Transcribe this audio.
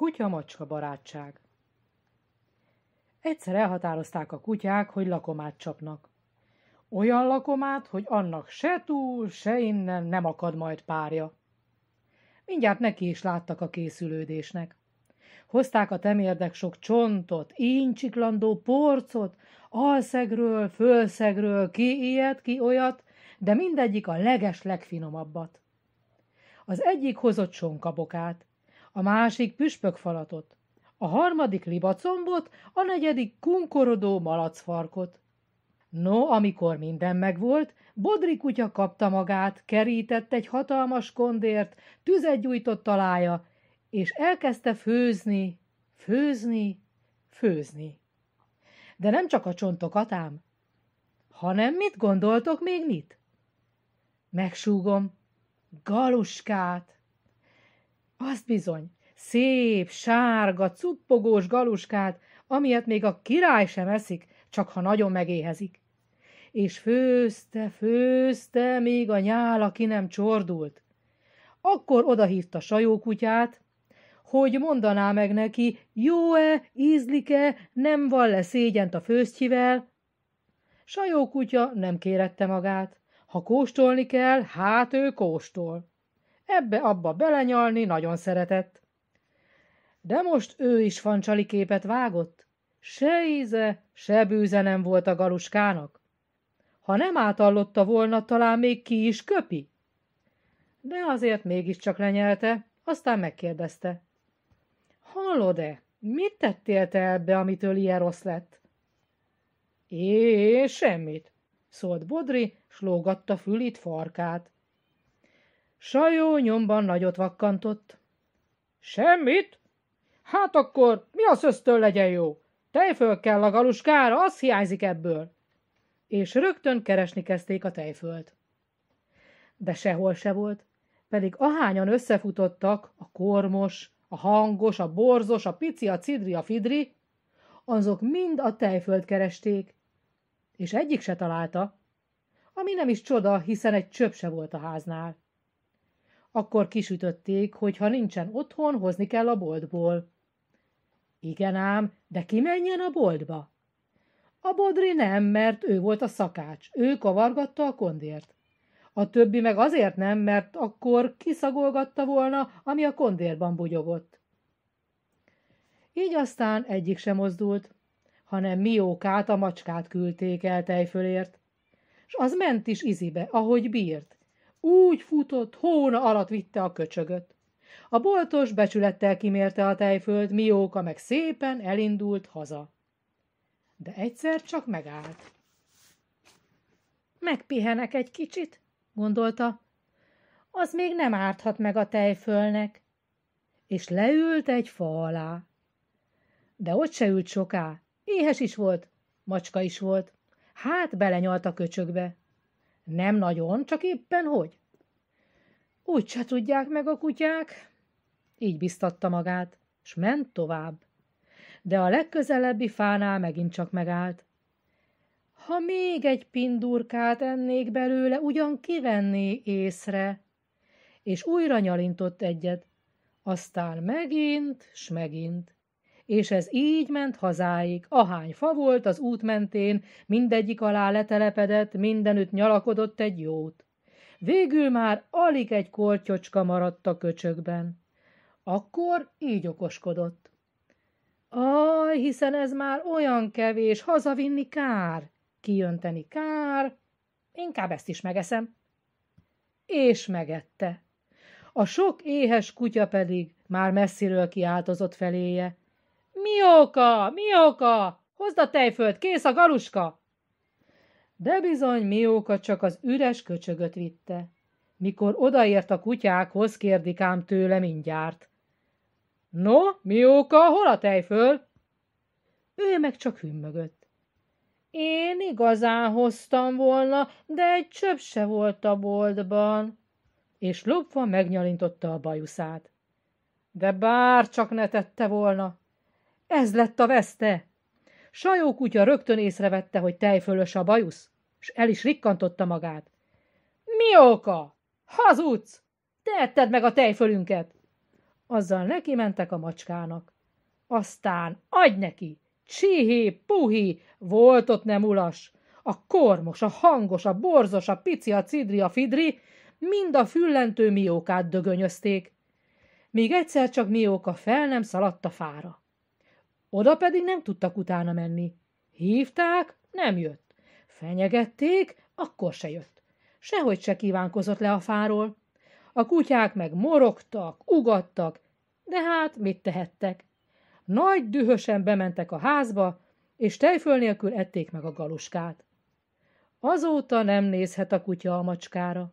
Kutya-macska barátság Egyszer elhatározták a kutyák, hogy lakomát csapnak. Olyan lakomát, hogy annak se túl, se innen nem akad majd párja. Mindjárt neki is láttak a készülődésnek. Hozták a temérdek sok csontot, íncsiklandó porcot, alszegről, fölszegről, ki ilyet, ki olyat, de mindegyik a leges legfinomabbat. Az egyik hozott sonkabokát, a másik püspökfalatot, a harmadik libacombot, a negyedik kunkorodó malacfarkot. No, amikor minden megvolt, Bodri kutya kapta magát, kerített egy hatalmas kondért, tüzet gyújtott alája, és elkezdte főzni, főzni, főzni. De nem csak a csontokat ám, hanem mit gondoltok még mit? Megsúgom, galuskát! Azt bizony, szép, sárga, cuppogós galuskát, amilyet még a király sem eszik, csak ha nagyon megéhezik. És főzte, főzte, még a nyála ki nem csordult. Akkor odahívta sajókutyát, hogy mondaná meg neki, jó-e, ízlik-e, nem van le szégyent a főztjivel. Sajókutya nem kérette magát. Ha kóstolni kell, hát ő kóstol ebbe-abba belenyalni nagyon szeretett. De most ő is fancsali képet vágott. Se íze, se bűze nem volt a galuskának. Ha nem átallotta volna, talán még ki is köpi. De azért mégiscsak lenyelte, aztán megkérdezte. Hallod-e, mit tettél te ebbe, amitől ilyen rossz lett? Én semmit, szólt Bodri, s lógatta fülit farkát. Sajó nyomban nagyot vakkantott. Semmit? Hát akkor mi a szöztől legyen jó? Tejföl kell a galuskára, az hiányzik ebből. És rögtön keresni kezdték a tejfölt. De sehol se volt, pedig ahányan összefutottak a kormos, a hangos, a borzos, a pici, a cidri, a fidri, azok mind a tejföld keresték, és egyik se találta, ami nem is csoda, hiszen egy csöp se volt a háznál. Akkor kisütötték, hogy ha nincsen otthon, hozni kell a boltból. Igen ám, de ki menjen a boltba? A bodri nem, mert ő volt a szakács, ő kavargatta a kondért. A többi meg azért nem, mert akkor kiszagolgatta volna, ami a kondérban bugyogott. Így aztán egyik sem mozdult, hanem Miókát a macskát küldték el tejfölért, s az ment is izibe, ahogy bírt, úgy futott, hóna alatt vitte a köcsögöt. A boltos becsülettel kimérte a tejföld, mióka meg szépen elindult haza. De egyszer csak megállt. Megpihenek egy kicsit, gondolta. Az még nem árthat meg a tejfölnek. És leült egy fa alá. De ott se ült soká. Éhes is volt, macska is volt. Hát belenyalt a köcsögbe. Nem nagyon, csak éppen hogy? Úgy se tudják meg a kutyák. Így biztatta magát, s ment tovább. De a legközelebbi fánál megint csak megállt. Ha még egy pindurkát ennék belőle, ugyan kivenné észre. És újra nyalintott egyet, aztán megint, s megint és ez így ment hazáig. Ahány fa volt az út mentén, mindegyik alá letelepedett, mindenütt nyalakodott egy jót. Végül már alig egy kortyocska maradt a köcsökben. Akkor így okoskodott. Aj, hiszen ez már olyan kevés, hazavinni kár, kijönteni kár, inkább ezt is megeszem. És megette. A sok éhes kutya pedig már messziről kiáltozott feléje, Mioka, Mioka, hozd a tejföld, kész a galuska! De bizony Mióka csak az üres köcsögöt vitte. Mikor odaért a kutyákhoz, kérdik ám tőle mindjárt. No, Mióka, hol a tejföl? Ő meg csak hümmögött. Én igazán hoztam volna, de egy csöp se volt a boltban. És lopva megnyalintotta a bajuszát. De bár csak ne tette volna. Ez lett a veszte! Sajó kutya rögtön észrevette, hogy tejfölös a bajusz, és el is rikkantotta magát. Mi oka? Hazudsz! Tehetted meg a tejfölünket! Azzal neki mentek a macskának. Aztán adj neki! Csihi, puhi, volt ott nem ulas! A kormos, a hangos, a borzos, a pici, a cidri, a fidri, mind a füllentő miókát dögönyözték. Míg egyszer csak mióka fel nem szaladt a fára. Oda pedig nem tudtak utána menni. Hívták, nem jött. Fenyegették, akkor se jött. Sehogy se kívánkozott le a fáról. A kutyák meg morogtak, ugattak, de hát mit tehettek? Nagy dühösen bementek a házba, és tejföl nélkül ették meg a galuskát. Azóta nem nézhet a kutya a macskára.